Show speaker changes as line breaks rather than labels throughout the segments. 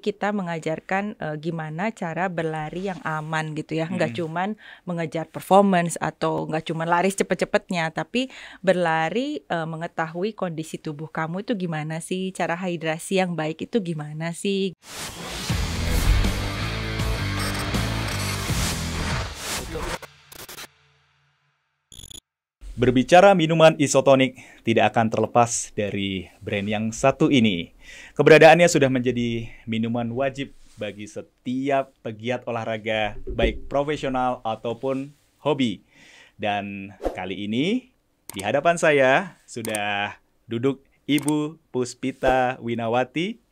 kita mengajarkan uh, gimana cara berlari yang aman gitu ya, nggak cuma -hmm. cuman mengejar performance atau nggak cuman lari cepet-cepetnya, tapi berlari uh, mengetahui kondisi tubuh kamu itu gimana sih, cara hidrasi yang baik itu gimana sih.
Berbicara minuman isotonik tidak akan terlepas dari brand yang satu ini. Keberadaannya sudah menjadi minuman wajib bagi setiap pegiat olahraga, baik profesional ataupun hobi. Dan kali ini di hadapan saya sudah duduk Ibu Puspita Winawati,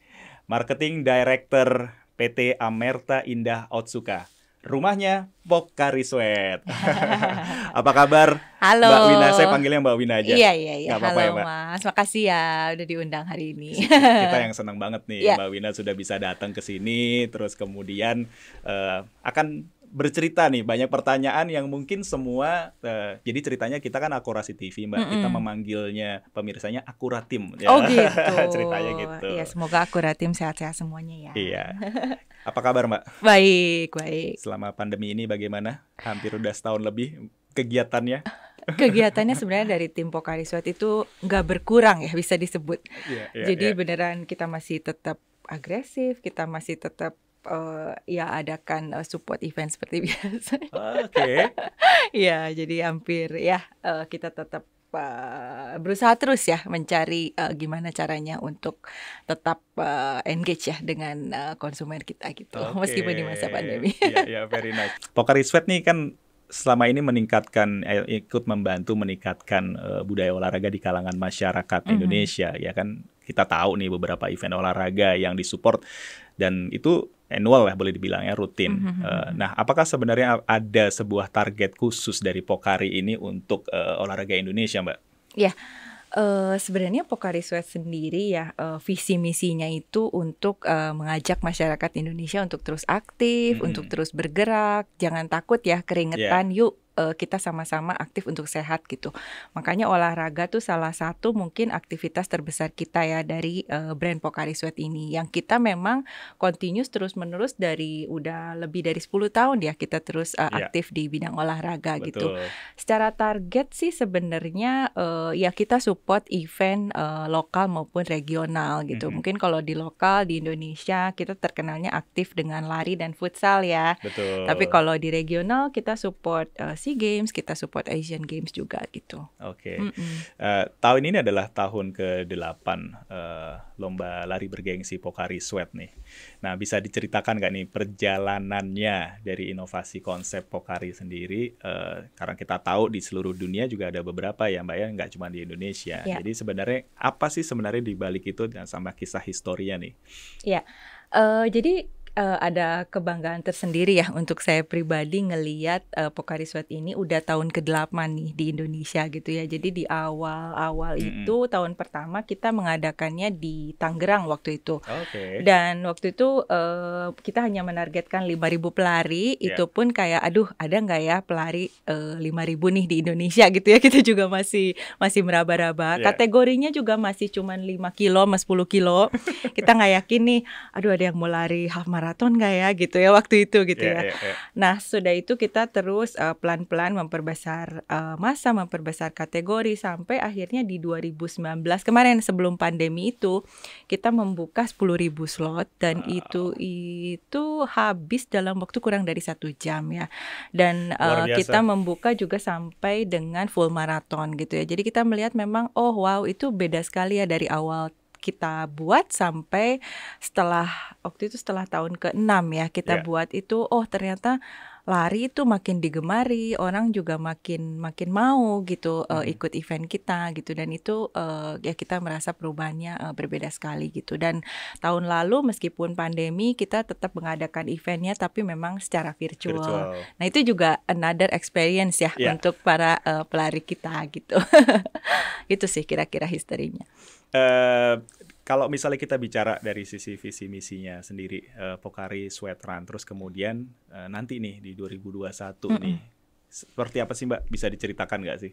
Marketing Director PT Amerta Indah Otsuka rumahnya Pokari Sweat. apa kabar? Halo. Mbak Wina, saya panggilnya Mbak Wina aja. Iya, iya, iya. apa-apa ya, Halo, ya, Mbak.
Mas. Makasih ya udah diundang hari ini. Kita yang
senang banget nih yeah. Mbak Wina sudah bisa datang ke sini terus kemudian uh, akan bercerita nih banyak pertanyaan yang mungkin semua uh, jadi ceritanya kita kan akurasi TV mbak mm -hmm. kita memanggilnya pemirsanya akuratim ya. oh gitu ceritanya gitu iya semoga
akuratim sehat-sehat semuanya
ya iya apa kabar mbak baik baik selama pandemi ini bagaimana hampir udah setahun lebih kegiatannya
kegiatannya sebenarnya dari tim Pokari Sweat itu nggak berkurang ya bisa disebut
yeah, yeah, jadi yeah.
beneran kita masih tetap agresif kita masih tetap uh, ya adakan uh, support event seperti biasa.
Oke. Okay.
ya, jadi hampir ya uh, kita tetap uh, berusaha terus ya mencari uh, gimana caranya untuk tetap uh, engage ya dengan uh, konsumen kita gitu okay. meskipun di masa pandemi. Iya, yeah,
yeah, very nice. Poker Sweat nih kan selama ini meningkatkan eh, ikut membantu meningkatkan uh, budaya olahraga di kalangan masyarakat mm-hmm. Indonesia ya kan kita tahu nih beberapa event olahraga yang disupport dan itu annual lah boleh dibilang ya rutin. Mm-hmm. Uh, nah, apakah sebenarnya ada sebuah target khusus dari Pokari ini untuk uh, olahraga Indonesia, Mbak?
Ya. Yeah Uh, sebenarnya Pokari Sweat sendiri ya uh, visi misinya itu untuk uh, mengajak masyarakat Indonesia untuk terus aktif, hmm. untuk terus bergerak, jangan takut ya keringetan, yeah. yuk uh, kita sama-sama aktif untuk sehat gitu. Makanya olahraga tuh salah satu mungkin aktivitas terbesar kita ya dari uh, brand Pocari Sweat ini yang kita memang continuous terus-menerus dari udah lebih dari 10 tahun ya kita terus uh, eh, yeah. aktif di bidang olahraga gitu. Betul. gitu. Secara target sih sebenarnya uh, ya kita support event uh, lokal maupun regional gitu. Mm -hmm. Mungkin kalau di lokal di Indonesia kita terkenalnya aktif dengan lari dan futsal ya. Betul. Tapi kalau di regional kita support uh, SEA Games, kita support Asian Games juga gitu. Oke. Okay. Mm -mm. uh,
eh, tahun ini adalah tahun ke-8 uh, eh, lomba lari bergengsi Pokari Sweat nih. Nah, bisa diceritakan nggak nih perjalanannya dari inovasi konsep Pokari sendiri? Uh, karena kita tahu di seluruh dunia juga ada beberapa ya Mbak ya, nggak cuma di Indonesia. Yeah. Jadi sebenarnya apa sih sebenarnya di balik itu dan nah, sama kisah historinya nih?
Iya. Yeah. Uh, jadi uh, ada kebanggaan tersendiri ya untuk saya pribadi ngeliat uh, eh, Pokari Sweat ini udah tahun ke-8 nih di Indonesia gitu ya. Jadi di awal-awal mm -hmm. itu tahun pertama kita mengadakannya di Tangerang waktu itu. Okay. Dan waktu itu uh, kita hanya menargetkan 5000 pelari, yeah. itu pun kayak aduh ada nggak ya pelari uh, 5000 nih di Indonesia gitu ya. Kita juga masih masih meraba-raba. Yeah. Kategorinya juga masih cuman 5 kilo, 10 kilo. kita nggak yakin nih aduh ada yang mau lari half maraton gak ya gitu ya waktu itu gitu yeah, ya. Yeah, yeah. Nah sudah itu kita terus pelan eh, pelan-pelan memperbesar uh, eh, masa, memperbesar kategori sampai akhirnya di 2019 kemarin sebelum pandemi itu kita membuka 10.000 slot dan wow. itu itu habis dalam waktu kurang dari satu jam ya. Dan uh, kita membuka juga sampai dengan full maraton gitu ya. Jadi kita melihat memang oh wow itu beda sekali ya dari awal kita buat sampai setelah waktu itu setelah tahun ke-6 ya kita yeah. buat itu oh ternyata lari itu makin digemari orang juga makin makin mau gitu eh, hmm. uh, ikut event kita gitu dan itu uh, ya kita merasa perubahannya uh, berbeda sekali gitu dan tahun lalu meskipun pandemi kita tetap mengadakan eventnya tapi memang secara virtual, virtual. nah itu juga another experience ya yeah. untuk para uh, pelari kita gitu itu sih kira-kira
historinya Uh, kalau misalnya kita bicara dari sisi visi misinya sendiri uh, Pokari Sweat Run terus kemudian uh, nanti nih di 2021 mm -hmm. nih seperti apa sih Mbak bisa diceritakan nggak sih?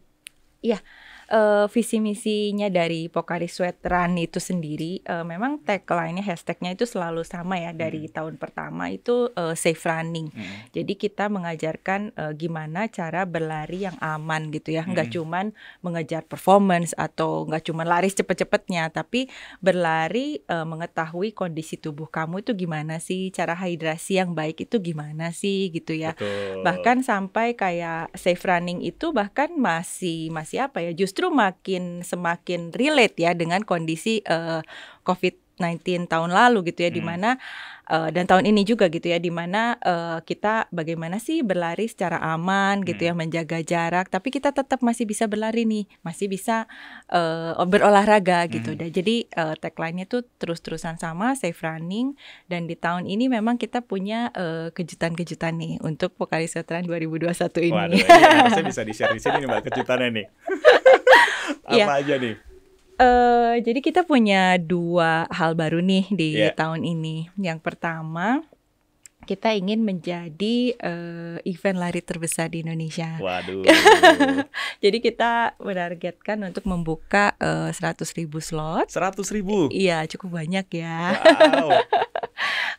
Iya. Yeah uh, visi misinya dari Pokari Sweat Run itu sendiri uh, memang tagline-nya hashtagnya itu selalu sama ya dari hmm. tahun pertama itu uh, safe running. Hmm. Jadi kita mengajarkan uh, gimana cara berlari yang aman gitu ya, Enggak hmm. cuman mengejar performance atau enggak cuman lari cepet-cepetnya, tapi berlari uh, mengetahui kondisi tubuh kamu itu gimana sih, cara hidrasi yang baik itu gimana sih gitu ya. Betul. Bahkan sampai kayak safe running itu bahkan masih masih apa ya, just justru makin semakin relate ya dengan kondisi uh, COVID 19 tahun lalu gitu ya hmm. mana uh, dan tahun ini juga gitu ya di mana uh, kita bagaimana sih berlari secara aman gitu hmm. ya menjaga jarak tapi kita tetap masih bisa berlari nih masih bisa uh, berolahraga gitu hmm. dan jadi uh, tagline-nya tuh terus-terusan sama safe running dan di tahun ini memang kita punya kejutan kejutan-kejutan nih untuk Pokari Setran 2021 ini. Waduh, ini iya, harusnya bisa
di-share di sini nih Mbak kejutannya nih. Iya. Apa yeah. aja nih?
Uh, jadi kita punya dua hal baru nih di yeah. tahun ini. Yang pertama, kita ingin menjadi uh, event lari terbesar di Indonesia. Waduh. Jadi kita menargetkan untuk membuka uh, eh, 100 ribu slot. 100 ribu? I iya, cukup banyak ya. Wow.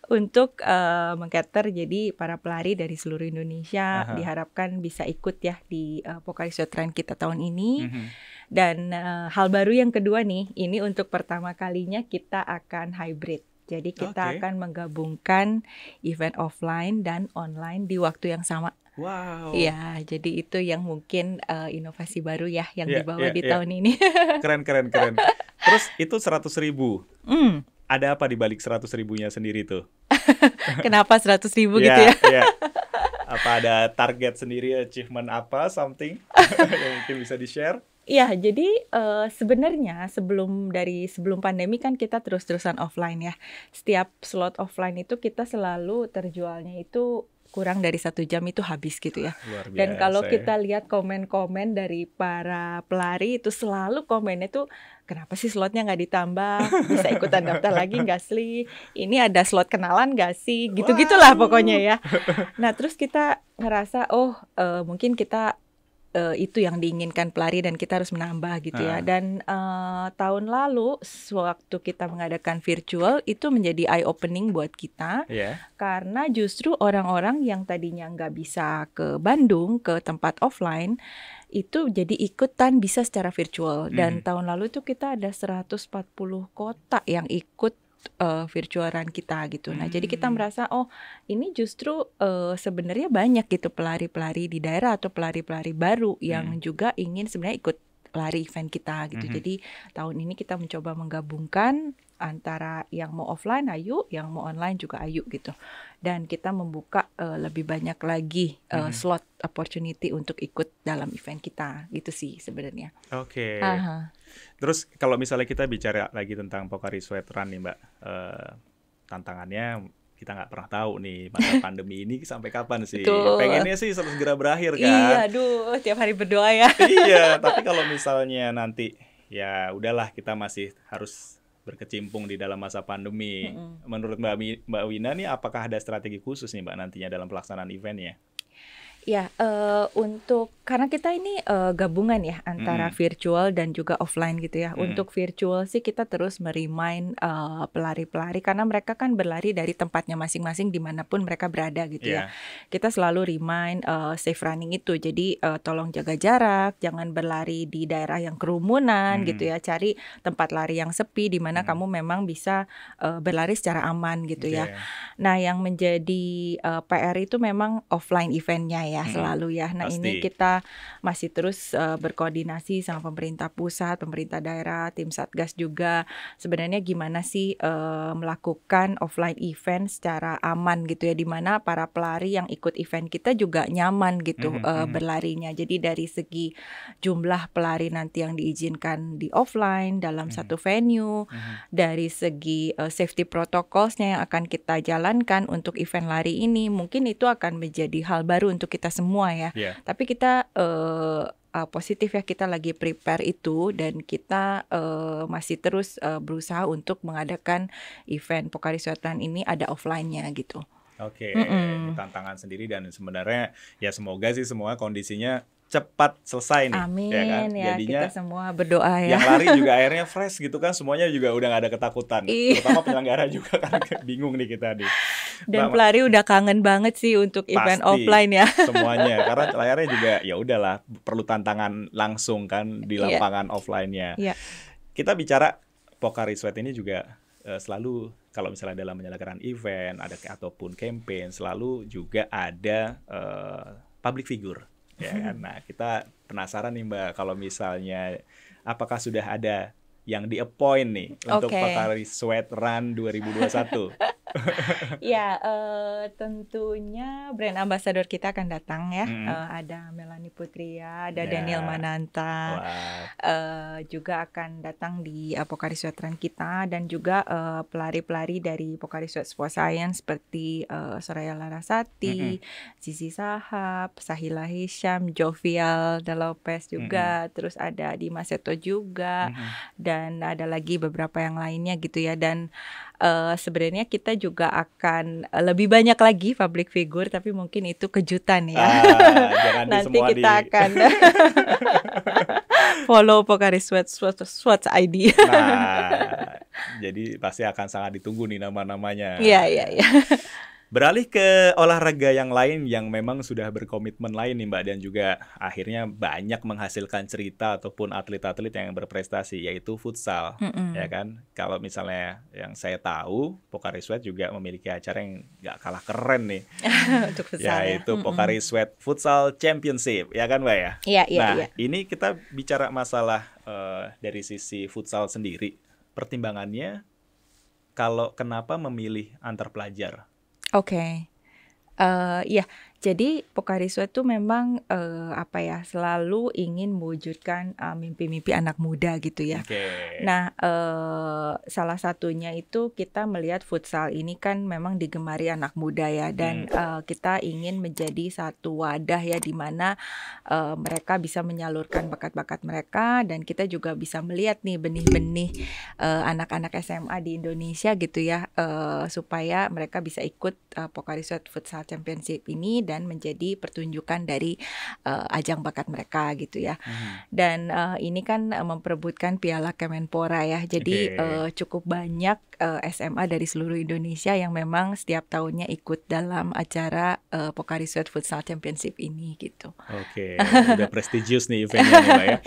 untuk uh, mengkater jadi para pelari dari seluruh Indonesia uh -huh. diharapkan bisa ikut ya di uh, Pokalisio Trend kita tahun ini. Uh mhm. -huh dan uh, hal baru yang kedua nih, ini untuk pertama kalinya kita akan hybrid. Jadi kita okay. akan menggabungkan event offline dan online di waktu yang sama.
Wow. Iya,
jadi itu yang mungkin uh, inovasi baru ya yang yeah, dibawa yeah, di yeah. tahun ini.
keren, keren, keren. Terus itu seratus ribu. Mm. Ada apa di balik seratus ribunya sendiri tuh? Kenapa seratus ribu gitu iya, ya? yeah. Apa ada target sendiri, achievement apa, something yang mungkin bisa di share?
Iya, jadi uh, sebenarnya sebelum dari sebelum pandemi kan kita terus-terusan offline ya. Setiap slot offline itu kita selalu terjualnya itu kurang dari satu jam itu habis gitu ya. Dan kalau kita ya. lihat komen-komen dari para pelari itu selalu komennya tuh kenapa sih slotnya nggak ditambah? Bisa ikutan daftar lagi nggak sih? Ini ada slot kenalan nggak sih? Gitu-gitulah pokoknya ya. Nah terus kita ngerasa oh uh, mungkin kita uh, itu yang diinginkan pelari dan kita harus menambah gitu ya. Ah. Dan uh, tahun lalu sewaktu kita mengadakan virtual itu menjadi eye opening buat kita yeah. karena justru orang-orang yang tadinya nggak bisa ke Bandung ke tempat offline itu jadi ikutan bisa secara virtual dan mm. tahun lalu itu kita ada 140 kota yang ikut uh, eh, virtual run kita gitu. Nah, hmm. jadi kita hmm. merasa oh, ini justru uh, sebenarnya banyak gitu pelari-pelari di daerah atau pelari-pelari baru yang hmm. juga ingin sebenarnya ikut lari event kita gitu. -hmm. Jadi tahun ini kita mencoba menggabungkan antara yang mau offline ayu, yang mau online juga ayu gitu. Dan kita membuka uh, lebih banyak lagi uh, -hmm. slot opportunity untuk ikut dalam event kita gitu sih sebenarnya.
Oke. Okay. Uh -huh. Terus kalau misalnya kita bicara lagi tentang Pocari Sweat Run nih Mbak, uh, tantangannya kita nggak pernah tahu nih masa pandemi ini sampai kapan sih. Betul. Pengennya sih segera berakhir iya, kan. Iya,
aduh, tiap hari berdoa ya. iya, tapi kalau
misalnya nanti ya udahlah kita masih harus berkecimpung di dalam masa pandemi. Mm -hmm. Menurut Mbak, Mbak Wina nih apakah ada strategi khusus nih Mbak nantinya dalam pelaksanaan eventnya?
Ya, uh, untuk karena kita ini uh, gabungan ya antara mm. virtual dan juga offline gitu ya. Mm. Untuk virtual sih kita terus merimain uh, eh, pelari-pelari karena mereka kan berlari dari tempatnya masing-masing dimanapun mereka berada gitu yeah. ya. Iya. Kita selalu remind uh, safe running itu. Jadi uh, tolong jaga jarak, jangan berlari di daerah yang kerumunan mm. gitu ya. Cari tempat lari yang sepi di mana mm. kamu memang bisa uh, berlari secara aman gitu okay. Iya, ya. Iya. Nah, yang menjadi uh, PR itu memang offline eventnya ya ya hmm. selalu ya. Nah Pasti. ini kita masih terus uh, berkoordinasi sama pemerintah pusat, pemerintah daerah, tim satgas juga. Sebenarnya gimana sih uh, melakukan offline event secara aman gitu ya, dimana para pelari yang ikut event kita juga nyaman gitu hmm. uh, berlarinya. Jadi dari segi jumlah pelari nanti yang diizinkan di offline dalam hmm. satu venue, hmm. dari segi uh, safety protokolnya yang akan kita jalankan untuk event lari ini, mungkin itu akan menjadi hal baru untuk kita kita semua ya. Yeah. Tapi kita uh, uh, positif ya kita lagi prepare itu dan kita uh, masih terus uh, berusaha untuk mengadakan event Pokari suatan ini ada offline-nya
gitu. Oke, okay. mm -mm. tantangan sendiri dan sebenarnya ya semoga sih semua kondisinya cepat selesai nih. Ya kan? Amin ya, kan? ya Jadinya, kita semua berdoa ya. Yang lari juga akhirnya fresh gitu kan semuanya juga udah gak ada ketakutan. Iya. Terutama penyelenggara juga kan bingung nih kita nih. Dan Mbak, pelari
udah kangen banget sih untuk pasti, event offline ya. semuanya, karena
layarnya juga ya udahlah perlu tantangan langsung kan di iya. lapangan yeah. offline-nya. Yeah. Kita bicara Pokari Sweat ini juga uh, selalu kalau misalnya dalam menyelenggarakan event ada ataupun campaign selalu juga ada uh, public figure ya hmm. kan? Nah, kita penasaran nih Mbak kalau misalnya apakah sudah ada yang di appoint nih okay. untuk Pakari Sweat Run 2021.
ya, uh, tentunya brand ambassador kita akan datang ya. Hmm. Uh, ada Melanie Putria, ada yeah. Daniel Mananta, wow. uh, eh, juga akan datang di uh, Pokari kita dan juga pelari pelari-pelari dari Pokari Sweat Sports Science seperti uh, Soraya Larasati, hmm. Sisi Sahab, Sahila Hisham, Jovial De Lopez juga, hmm. terus ada Dimas Seto juga, hmm. dan ada lagi beberapa yang lainnya gitu ya dan uh, sebenarnya kita juga akan eh, lebih banyak lagi public figure tapi mungkin itu kejutan ya. Ah, Nanti kita di... akan follow Pokari Sweat Sweat Sweat ID. Nah,
jadi pasti akan sangat ditunggu nih nama-namanya. Iya, iya, iya. Beralih ke olahraga yang lain yang memang sudah berkomitmen lain nih Mbak dan juga akhirnya banyak menghasilkan cerita ataupun atlet-atlet yang berprestasi yaitu futsal mm -hmm. ya kan. Kalau misalnya yang saya tahu Pokari Sweat juga memiliki acara yang nggak kalah keren nih.
Untuk futsal yaitu ya. ya. Pokari
Sweat Futsal Championship ya kan Mbak ya. Iya iya Nah, iya. ini kita bicara masalah uh, dari sisi futsal sendiri. Pertimbangannya kalau kenapa memilih antar pelajar
Okay. Uh, yeah. Jadi Pokari Sweat tuh memang uh, apa ya selalu ingin mewujudkan mimpi eh, mimpi-mimpi anak muda gitu ya. Okay. Nah uh, salah satunya itu kita melihat futsal ini kan memang digemari anak muda ya dan uh, kita ingin menjadi satu wadah ya di mana uh, mereka bisa menyalurkan bakat-bakat mereka dan kita juga bisa melihat nih benih-benih uh, anak-anak SMA di Indonesia gitu ya uh, supaya mereka bisa ikut uh, Pokari Sweat Futsal Championship ini dan menjadi pertunjukan dari uh, ajang bakat mereka gitu ya. Hmm. Dan uh, ini kan eh, memperebutkan Piala Kemenpora ya. Jadi okay. uh, cukup banyak uh, SMA dari seluruh Indonesia yang memang setiap tahunnya ikut dalam acara uh, Pokari Sweat Futsal Championship ini gitu.
Oke, okay. udah prestigious nih eventnya ya.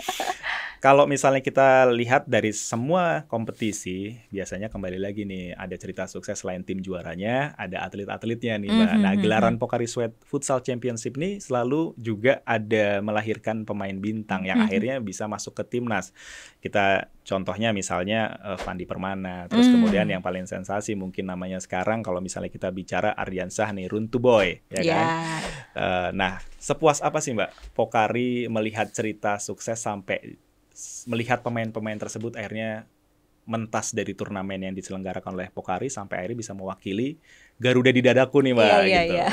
Kalau misalnya kita lihat dari semua kompetisi, biasanya kembali lagi nih ada cerita sukses selain tim juaranya, ada atlet-atletnya nih, Mbak. Mm -hmm. Nah, mhm, gelaran mhm. Pokari Sweat Futsal Championship nih selalu juga ada melahirkan pemain bintang yang mm -hmm. akhirnya bisa masuk ke timnas. Kita contohnya misalnya uh, Fandi Permana, terus mm. kemudian yang paling sensasi mungkin namanya sekarang kalau misalnya kita bicara Sah nih Run To Boy, ya yeah. kan? Uh, nah, sepuas apa sih Mbak Pokari melihat cerita sukses sampai melihat pemain-pemain tersebut akhirnya mentas dari turnamen yang diselenggarakan oleh Pokari sampai akhirnya bisa mewakili Garuda di dadaku nih mbak iya, iya, gitu. Iya.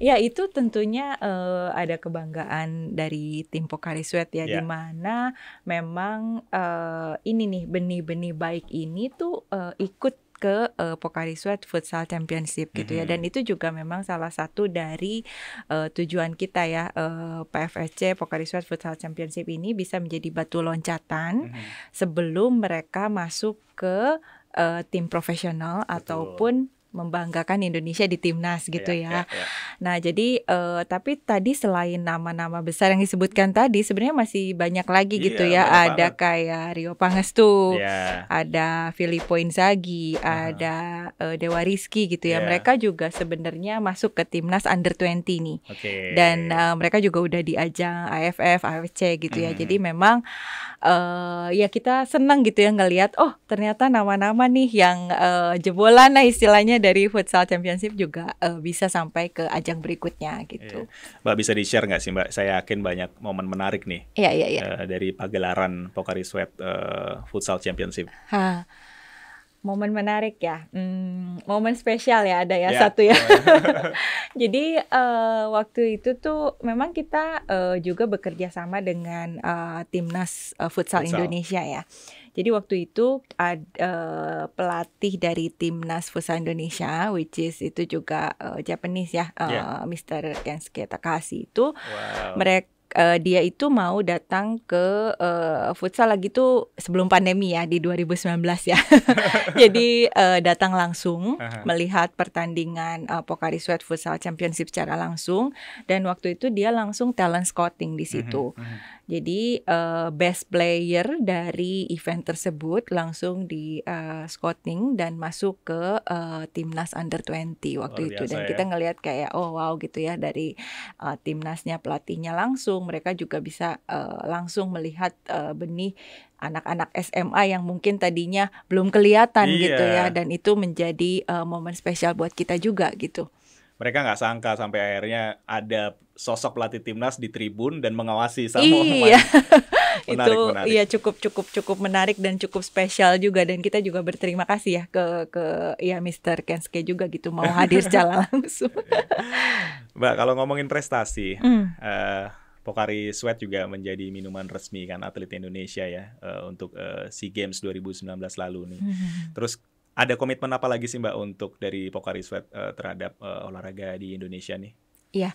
ya itu tentunya uh, ada kebanggaan dari tim Pokari Sweat ya, yeah. di mana memang uh, ini nih benih-benih baik ini tuh uh, ikut ke uh, Pocari Sweat Futsal Championship gitu mm -hmm. ya dan itu juga memang salah satu dari uh, tujuan kita ya uh, eh, PFSC Pocari Sweat Futsal Championship ini bisa menjadi batu loncatan mm -hmm. sebelum mereka masuk ke uh, tim profesional ataupun membanggakan Indonesia di timnas gitu yeah, ya. Yeah, yeah. Nah jadi uh, tapi tadi selain nama-nama besar yang disebutkan tadi sebenarnya masih banyak lagi yeah, gitu ya. Ada banget. kayak Rio Pangestu, yeah. ada Filippo Inzaghi, uh -huh. ada uh, Dewa Rizky gitu ya. Yeah. Mereka juga sebenarnya masuk ke timnas under 20 nih. Okay. Dan uh, mereka juga udah di ajang AFF, AFC gitu mm. ya. Jadi mm-hmm. memang uh, ya kita senang gitu ya ngelihat oh ternyata nama-nama nih yang uh, jebolan lah istilahnya dari futsal championship juga uh, bisa sampai ke ajang berikutnya gitu.
Yeah. Mbak bisa di share nggak sih Mbak? Saya yakin banyak momen menarik nih. Iya iya iya. Uh, dari pagelaran Pokari Sweat uh, eh, futsal championship.
Ha. Momen menarik ya, hmm, momen spesial ya ada ya yeah. satu ya. Jadi uh, waktu itu tuh memang kita uh, juga bekerja sama dengan uh, timnas uh, futsal, futsal Indonesia ya. Jadi waktu itu ad, uh, pelatih dari timnas futsal Indonesia, which is itu juga uh, Japanese ya, uh, ya. yeah. Mr. Kensuke Takahashi itu, wow. mereka uh, dia itu mau datang ke uh, futsal lagi tuh sebelum pandemi ya di 2019 ya. Jadi uh, datang langsung uh-huh. melihat pertandingan uh, Pokari Sweat Futsal Championship secara langsung dan waktu itu dia langsung talent scouting di situ. Uh-huh. Uh-huh. Jadi uh, best player dari event tersebut langsung di uh, scouting dan masuk ke uh, timnas under 20 waktu itu dan ya. kita ngelihat kayak oh wow gitu ya dari uh, timnasnya pelatihnya langsung mereka juga bisa uh, langsung melihat uh, benih anak-anak SMA yang mungkin tadinya belum kelihatan iya. gitu ya dan itu menjadi uh, momen spesial buat kita juga gitu
mereka nggak sangka sampai akhirnya ada sosok pelatih timnas di tribun dan mengawasi Samuel iya. menarik, itu menarik. iya
cukup cukup cukup menarik dan cukup spesial juga dan kita juga berterima kasih ya ke ke ya Mr. Kenske juga gitu
mau hadir secara langsung. Mbak kalau ngomongin prestasi mm. uh, Pokari Sweat juga menjadi minuman resmi kan atlet Indonesia ya uh, untuk uh, SEA Games 2019 lalu nih. Mm Terus ada komitmen apa lagi sih Mbak untuk dari Pokari Sweat uh, terhadap uh, olahraga di Indonesia nih?
Iya,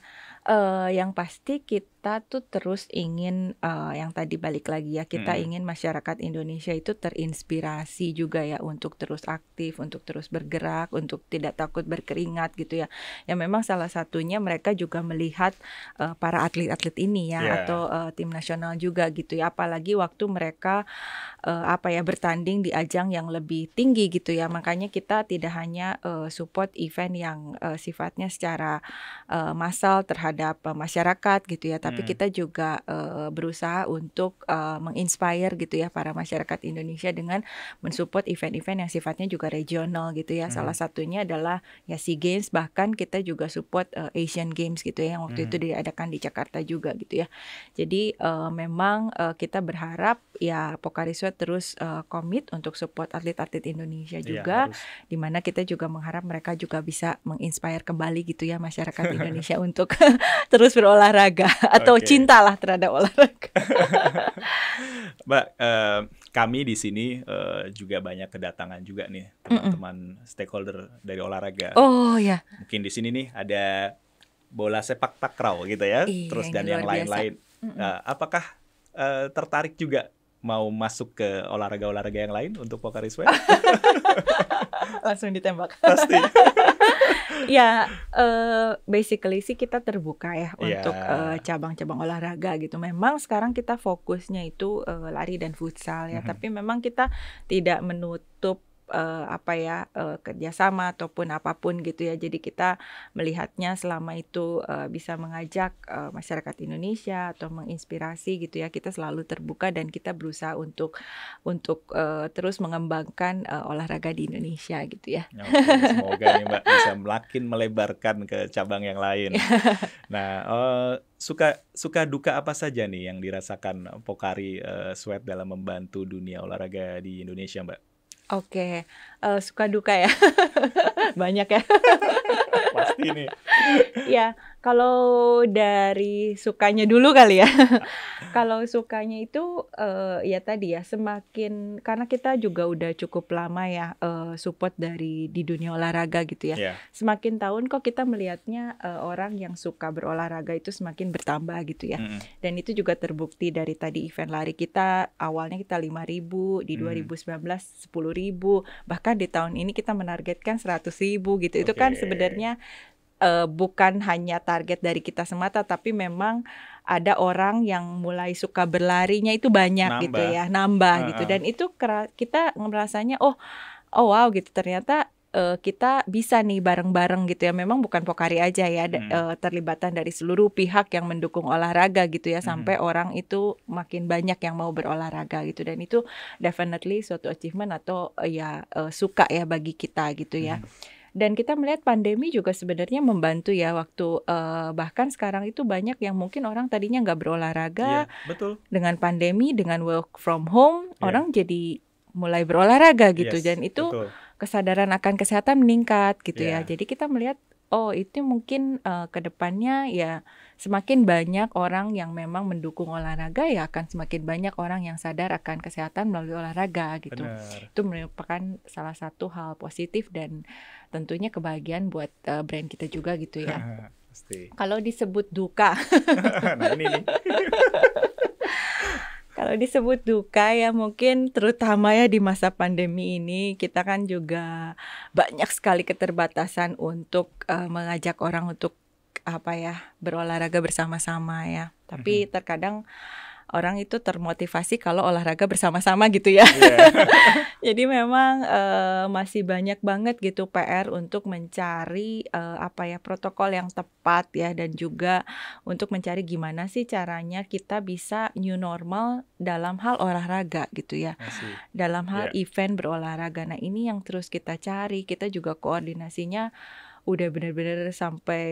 uh, yang pasti kita kita tuh terus ingin uh, yang tadi balik lagi ya kita hmm. ingin masyarakat Indonesia itu terinspirasi juga ya untuk terus aktif, untuk terus bergerak, untuk tidak takut berkeringat gitu ya. yang memang salah satunya mereka juga melihat uh, para atlet-atlet ini ya yeah. atau uh, tim nasional juga gitu ya. Apalagi waktu mereka uh, apa ya bertanding di ajang yang lebih tinggi gitu ya. Makanya kita tidak hanya uh, support event yang uh, sifatnya secara uh, massal terhadap uh, masyarakat gitu ya, tapi hmm tapi hmm. kita juga uh, berusaha untuk uh, menginspire gitu ya para masyarakat Indonesia dengan mensupport event-event yang sifatnya juga regional gitu ya. Hmm. Salah satunya adalah ya SEA Games bahkan kita juga support uh, Asian Games gitu ya yang waktu hmm. itu diadakan di Jakarta juga gitu ya. Jadi uh, memang uh, kita berharap ya Pokari Sweat terus uh, komit untuk support atlet-atlet Indonesia iya, juga ya, di mana kita juga mengharap mereka juga bisa menginspire kembali gitu ya masyarakat Indonesia untuk terus berolahraga atau okay. lah terhadap olahraga.
Mbak, uh, kami di sini uh, juga banyak kedatangan juga nih teman-teman mm -mm. stakeholder dari olahraga. Oh ya. Mungkin di sini nih ada bola sepak takraw gitu ya, iya, terus yang dan yang lain-lain. Mm -mm. uh, apakah uh, tertarik juga mau masuk ke olahraga-olahraga yang lain untuk Pokari Sweat?
Langsung ditembak. Pasti. ya uh, basically sih kita terbuka ya iya. untuk cabang eh, cabang-cabang olahraga gitu. Memang sekarang kita fokusnya itu uh, lari dan futsal ya, mm -hmm. tapi memang kita tidak menutup uh, apa ya uh, kerjasama ataupun apapun gitu ya. Jadi kita melihatnya selama itu uh, bisa mengajak uh, masyarakat Indonesia atau menginspirasi gitu ya. Kita selalu terbuka dan kita berusaha untuk untuk uh, terus mengembangkan uh, olahraga di Indonesia gitu ya. ya.
Oke, semoga nih Mbak bisa makin melebarkan ke cabang yang lain. Iya. nah, uh, suka suka duka apa saja nih yang dirasakan Pokari uh, Sweat dalam membantu dunia olahraga di Indonesia, Mbak?
Oke, uh, suka duka ya,
banyak ya. Pasti nih.
ya, kalau dari sukanya dulu kali ya. Nah. kalau sukanya itu uh, ya tadi ya semakin karena kita juga udah cukup lama ya uh, support dari di dunia olahraga gitu ya. Yeah. Semakin tahun kok kita melihatnya uh, orang yang suka berolahraga itu semakin bertambah gitu ya. Mm. Dan itu juga terbukti dari tadi event lari kita awalnya kita 5000 di mm. 2019 10000 bahkan di tahun ini kita menargetkan 100.000 gitu. Okay. Itu kan sebenarnya sebenarnya uh, bukan hanya target dari kita semata tapi memang ada orang yang mulai suka berlarinya itu banyak gitu ya, nambah. gitu ya nambah uh -huh. gitu dan itu kita merasanya oh oh wow gitu ternyata eh, kita bisa nih bareng-bareng gitu ya. Memang bukan Pokari aja ya, hmm. Eh, terlibatan dari seluruh pihak yang mendukung olahraga gitu ya, hmm. sampai orang itu makin banyak yang mau berolahraga gitu. Dan itu definitely suatu achievement atau ya suka ya bagi kita gitu ya. Hmm. Dan kita melihat pandemi juga sebenarnya membantu ya waktu uh, bahkan sekarang itu banyak yang mungkin orang tadinya nggak berolahraga. Yeah, betul. Dengan pandemi, dengan work from home, yeah. orang jadi mulai berolahraga gitu yes, dan itu betul. kesadaran akan kesehatan meningkat gitu yeah. ya. Iya. Jadi kita melihat oh itu mungkin uh, eh, kedepannya ya semakin banyak orang yang memang mendukung olahraga ya akan semakin banyak orang yang sadar akan kesehatan melalui olahraga gitu. Benar. Itu merupakan salah satu hal positif dan tentunya kebahagiaan buat uh, brand kita juga gitu ya. Kalau disebut duka. nah ini Kalau disebut duka ya mungkin terutama ya di masa pandemi ini kita kan juga banyak sekali keterbatasan untuk uh, mengajak orang untuk apa ya berolahraga bersama-sama ya tapi mm -hmm. terkadang orang itu termotivasi kalau olahraga bersama-sama gitu ya yeah. jadi memang uh, masih banyak banget gitu PR untuk mencari uh, apa ya protokol yang tepat ya dan juga untuk mencari gimana sih caranya kita bisa new normal dalam hal olahraga gitu ya dalam hal yeah. event berolahraga nah ini yang terus kita cari kita juga koordinasinya udah bener-bener sampai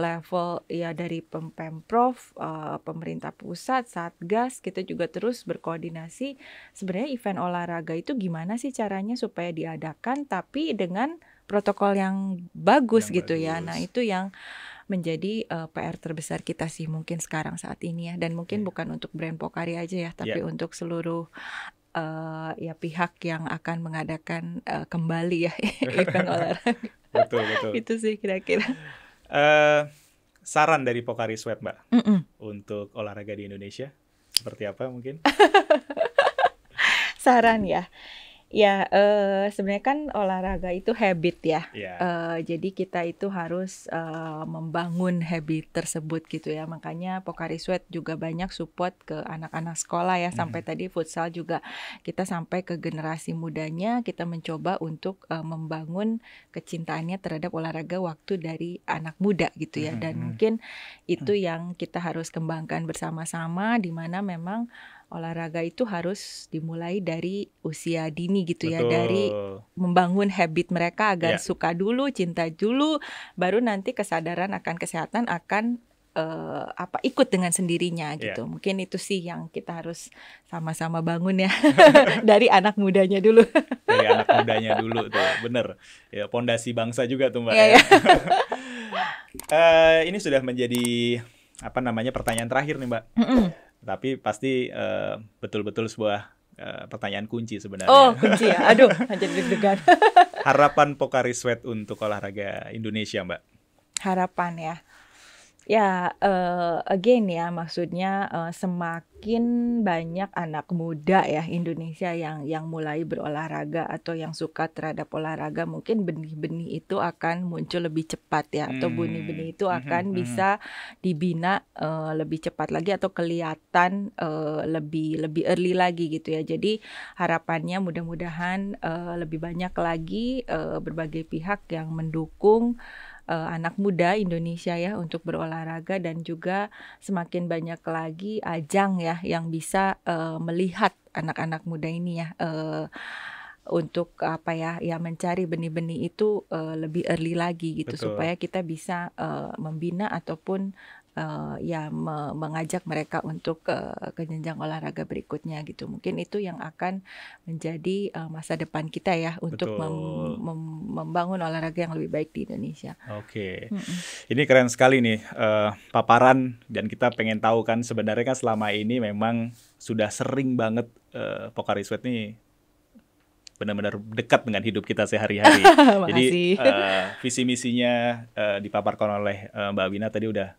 level ya dari pemprov, uh, pemerintah pusat, satgas kita juga terus berkoordinasi. Sebenarnya event olahraga itu gimana sih caranya supaya diadakan tapi dengan protokol yang bagus yang gitu ya. bagus. ya. Nah, itu yang menjadi uh, eh, PR terbesar kita sih mungkin sekarang saat ini ya dan mungkin yeah. bukan untuk brand Pokari aja ya, tapi yeah. untuk seluruh uh, ya pihak yang akan mengadakan uh, kembali ya event
olahraga betul betul itu
sih kira-kira
uh, saran dari Pokari Sweat mbak mm -mm. untuk olahraga di Indonesia seperti apa mungkin
saran ya Ya, uh, sebenarnya kan olahraga itu habit ya. Yeah. Iya. Uh, jadi kita itu harus uh, membangun habit tersebut gitu ya. Makanya Pokari Sweat juga banyak support ke anak-anak sekolah ya. Sampai mm. tadi futsal juga kita sampai ke generasi mudanya kita mencoba untuk uh, membangun kecintaannya terhadap olahraga waktu dari anak muda gitu ya. Hmm, Dan hmm. mungkin itu mm. yang kita harus kembangkan bersama-sama di mana memang olahraga itu harus dimulai dari usia dini gitu ya, Betul. ya dari membangun habit mereka agar yeah. suka dulu cinta dulu baru nanti kesadaran akan kesehatan akan uh, apa ikut dengan sendirinya ya. gitu yeah. mungkin itu sih yang kita harus sama-sama bangun ya dari anak mudanya dulu
dari anak mudanya dulu tuh bener ya pondasi bangsa juga tuh mbak yeah, ya yeah. Iya. uh, ini sudah menjadi apa namanya pertanyaan terakhir nih mbak mm -mm tapi pasti betul eh, betul-betul sebuah uh, pertanyaan kunci sebenarnya. Oh, kunci ya. Aduh, jadi deg-degan. Harapan Pokari Sweat untuk olahraga Indonesia, Mbak?
Harapan ya. Ya, uh, again ya, maksudnya uh, semakin banyak anak muda ya Indonesia yang yang mulai berolahraga atau yang suka terhadap olahraga, mungkin benih-benih itu akan muncul lebih cepat ya, atau hmm, benih-benih itu hmm, akan hmm, bisa dibina uh, lebih cepat lagi atau kelihatan uh, lebih lebih early lagi gitu ya. Jadi harapannya mudah-mudahan uh, lebih banyak lagi uh, berbagai pihak yang mendukung uh, anak muda Indonesia ya untuk berolahraga dan juga semakin banyak lagi ajang ya yang bisa uh, melihat anak-anak muda ini ya uh, untuk apa ya ya mencari benih-benih itu uh, lebih early lagi gitu Betul. supaya kita bisa uh, membina ataupun uh, ya me mengajak mereka untuk uh, ke jenjang olahraga berikutnya gitu. Mungkin itu yang akan menjadi uh, masa depan kita ya untuk mem mem membangun olahraga yang lebih baik di Indonesia. Oke, okay. mm -mm.
ini keren sekali nih uh, paparan dan kita pengen tahu kan sebenarnya kan selama ini memang sudah sering banget uh, Pokari Sweat nih benar-benar dekat dengan hidup kita sehari-hari. Jadi uh, visi misinya uh, dipaparkan oleh uh, Mbak Wina tadi udah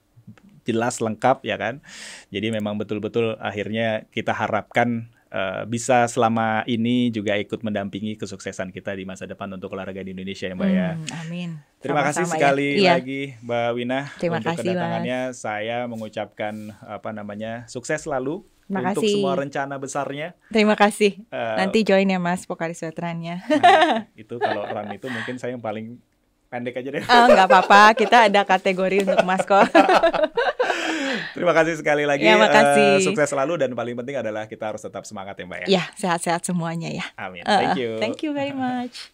jelas lengkap ya kan. Jadi memang betul-betul akhirnya kita harapkan uh, bisa selama ini juga ikut mendampingi kesuksesan kita di masa depan untuk olahraga di Indonesia ya Mbak ya. hmm, ya. Amin. Terima Sama-sama kasih ya. sekali ya. lagi Mbak Wina Terima untuk kasih, kedatangannya. Mas. Saya mengucapkan apa namanya sukses selalu Terima Untuk semua rencana besarnya.
Terima kasih.
Uh, Nanti join
ya Mas Pokari Swetrannya. Nah,
itu kalau run itu mungkin saya yang paling pendek aja deh. Oh, nggak
apa-apa, kita ada kategori untuk maskot.
Terima kasih sekali lagi. Ya, makasih. Uh, sukses selalu dan paling penting adalah kita harus tetap semangat ya Mbak ya. Ya,
sehat-sehat semuanya ya.
Amin. Eh, thank you. Uh, thank
you very much.